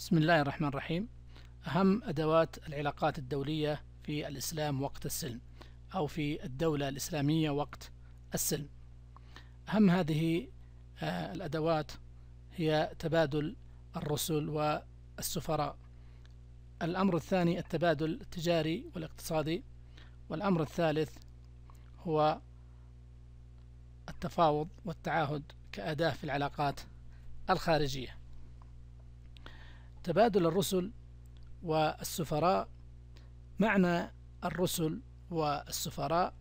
بسم الله الرحمن الرحيم أهم أدوات العلاقات الدولية في الإسلام وقت السلم أو في الدولة الإسلامية وقت السلم أهم هذه آه، الأدوات هي تبادل الرسل والسفراء الأمر الثاني التبادل التجاري والاقتصادي والأمر الثالث هو التفاوض والتعاهد كأداة في العلاقات الخارجية تبادل الرسل والسفراء معنى الرسل والسفراء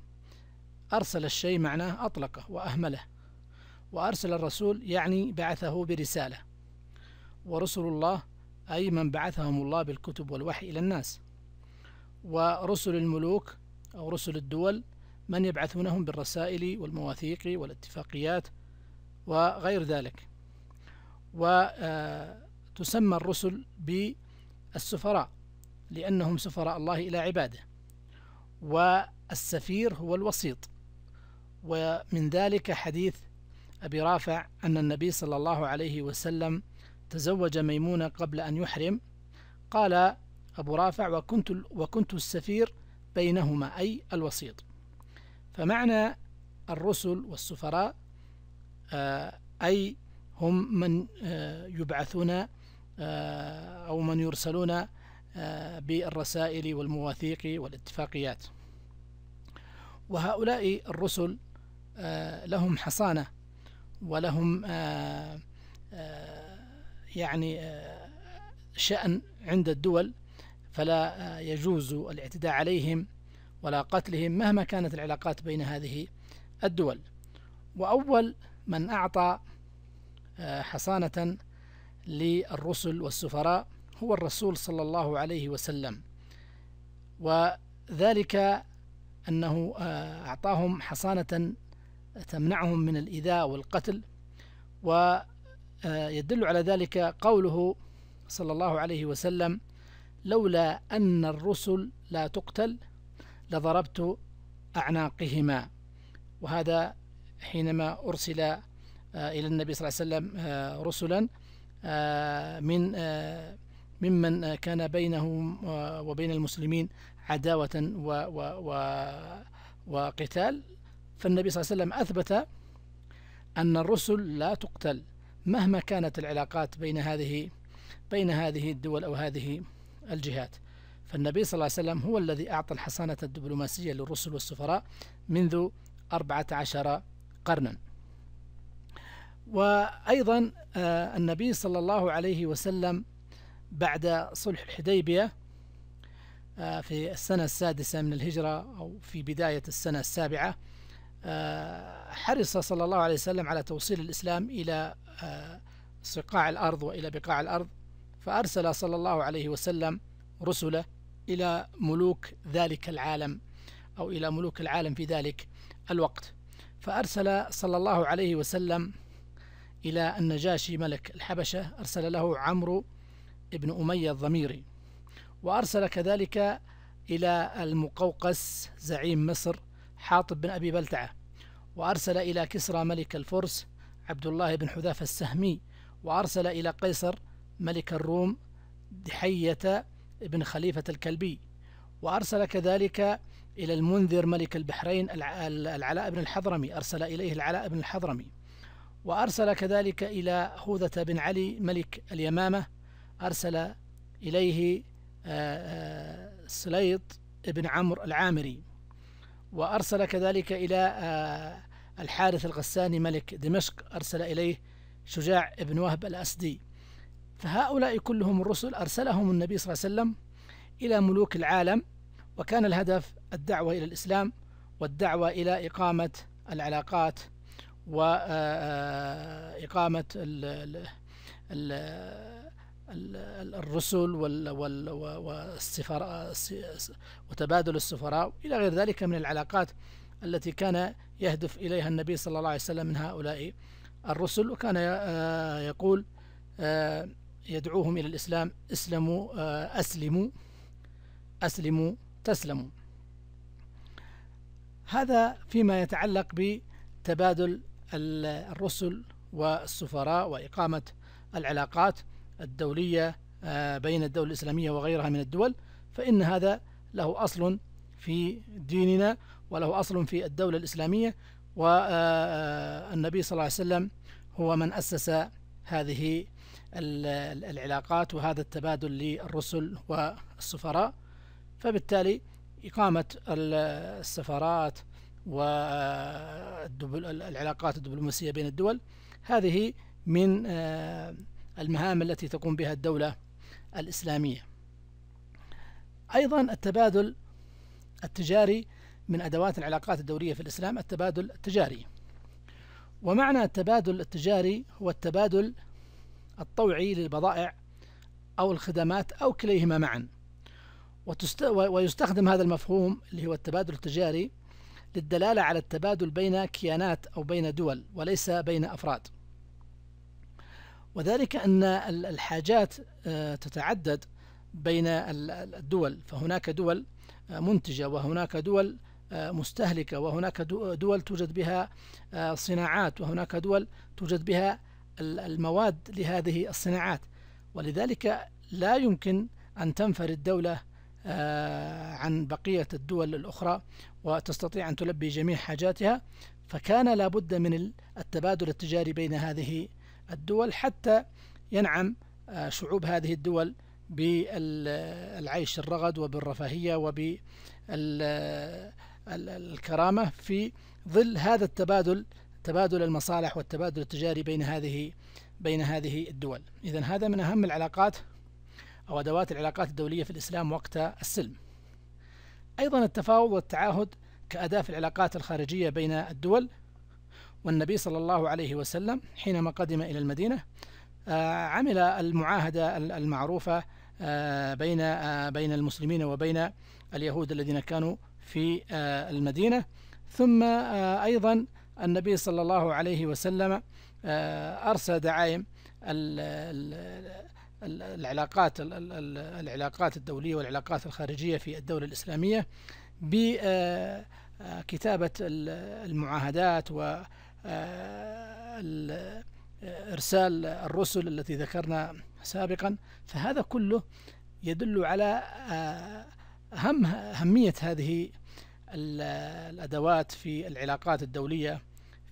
أرسل الشيء معناه أطلقه وأهمله وأرسل الرسول يعني بعثه برسالة ورسل الله أي من بعثهم الله بالكتب والوحي إلى الناس ورسل الملوك أو رسل الدول من يبعثونهم بالرسائل والمواثيق والاتفاقيات وغير ذلك و آه، تسمى الرسل بالسفراء لأنهم سفراء الله إلى عباده والسفير هو الوسيط ومن ذلك حديث أبي رافع أن النبي صلى الله عليه وسلم تزوج ميمونة قبل أن يحرم قال أبو رافع وكنت, وكنت السفير بينهما أي الوسيط فمعنى الرسل والسفراء آه، أي هم من آه، يبعثون آه، أو من يرسلون آه، بالرسائل والمواثيق والاتفاقيات وهؤلاء الرسل آه، لهم حصانة ولهم يعني شأن عند الدول فلا يجوز الاعتداء عليهم ولا قتلهم مهما كانت العلاقات بين هذه الدول وأول من أعطى حصانة للرسل والسفراء هو الرسول صلى الله عليه وسلم وذلك أنه آه، أعطاهم حصانة تمنعهم من الإيذاء والقتل ويدل آه، على ذلك قوله صلى الله عليه وسلم لولا أن الرسل لا تقتل لضربت أعناقهما وهذا حينما أرسل آه، إلى النبي صلى الله عليه وسلم رسلا آه، من آه، ممن كان بينهم آه، وبين المسلمين عداوة و و وقتال فالنبي صلى الله عليه وسلم أثبت أن الرسل لا تقتل مهما كانت العلاقات بين هذه بين هذه الدول أو هذه الجهات فالنبي صلى الله عليه وسلم هو الذي أعطى الحصانة الدبلوماسية للرسل والسفراء منذ 14 قرنا وأيضا آه، النبي صلى الله عليه وسلم بعد صلح الحديبية آه، في السنة السادسة من الهجرة أو في بداية السنة السابعة آه، حرص صلى الله عليه وسلم على توصيل الإسلام إلى صقاع الأرض وإلى بقاع الأرض فأرسل صلى الله عليه وسلم رسله إلى ملوك ذلك العالم أو إلى ملوك العالم في ذلك الوقت فأرسل صلى الله عليه وسلم إلى النجاشي ملك الحبشة أرسل له عمرو بن أمية الضميري وأرسل كذلك إلى المقوقس زعيم مصر حاطب بن أبي بلتعة وأرسل إلى كسرى ملك الفرس عبد الله بن حذافة السهمي وأرسل إلى قيصر ملك الروم دحية بن خليفة الكلبي وأرسل كذلك إلى المنذر ملك البحرين العلاء بن الحضرمي أرسل إليه العلاء بن الحضرمي وأرسل كذلك إلى هوذة بن علي ملك اليمامة أرسل إليه آه، آه، سليط بن عمرو العامري وأرسل كذلك إلى آه، الحارث الغساني ملك دمشق أرسل إليه شجاع بن وهب الأسدي فهؤلاء كلهم الرسل أرسلهم النبي صلى الله عليه وسلم إلى ملوك العالم وكان الهدف الدعوة إلى الإسلام والدعوة إلى إقامة العلاقات وإقامة الرسل والسفراء وتبادل السفراء إلى غير ذلك من العلاقات التي كان يهدف إليها النبي صلى الله عليه وسلم من هؤلاء الرسل وكان آه، يقول آه، يدعوهم إلى الإسلام اسلموا آه، أسلموا أسلموا تسلموا هذا فيما يتعلق بتبادل الرسل والسفراء وإقامة العلاقات الدولية آه، بين الدول الإسلامية وغيرها من الدول فإن هذا له أصل في ديننا وله أصل في الدولة الإسلامية والنبي آه، آه، صلى الله عليه وسلم هو من أسس هذه العلاقات وهذا التبادل للرسل والسفراء فبالتالي إقامة السفارات والعلاقات الدبلوماسية بين الدول هذه من آه، المهام التي تقوم بها الدولة الإسلامية أيضا التبادل التجاري من أدوات العلاقات الدولية في الإسلام التبادل التجاري ومعنى التبادل التجاري هو التبادل الطوعي للبضائع أو الخدمات أو كليهما معا ويستخدم هذا المفهوم اللي هو التبادل التجاري للدلالة على التبادل بين كيانات أو بين دول وليس بين أفراد وذلك أن الحاجات آه، تتعدد بين الدول فهناك دول آه، منتجة وهناك دول آه، مستهلكة وهناك دول توجد بها صناعات وهناك دول توجد بها المواد لهذه الصناعات ولذلك لا يمكن أن تنفرد دولة آه، عن بقية الدول الأخرى وتستطيع أن تلبي جميع حاجاتها فكان لابد من التبادل التجاري بين هذه الدول حتى ينعم آه، شعوب هذه الدول بالعيش الرغد وبالرفاهية وبالكرامة في ظل هذا التبادل تبادل المصالح والتبادل التجاري بين هذه بين هذه الدول إذا هذا من أهم العلاقات أو أدوات العلاقات الدولية في الإسلام وقت السلم أيضا التفاوض والتعاهد كأداة في العلاقات الخارجية بين الدول والنبي صلى الله عليه وسلم حينما قدم إلى المدينة آه، عمل المعاهدة المعروفة آه، بين آه، بين المسلمين وبين اليهود الذين كانوا في المدينة ثم أيضا النبي صلى الله عليه وسلم أرسل دعائم العلاقات العلاقات الدولية والعلاقات الخارجية في الدولة الإسلامية بكتابة آه، آه، المعاهدات و آه، إرسال الرسل التي ذكرنا سابقا فهذا كله يدل على أهم أهمية هذه الأدوات في العلاقات الدولية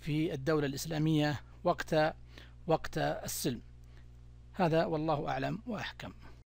في الدولة الإسلامية وقت وقت السلم هذا والله أعلم وأحكم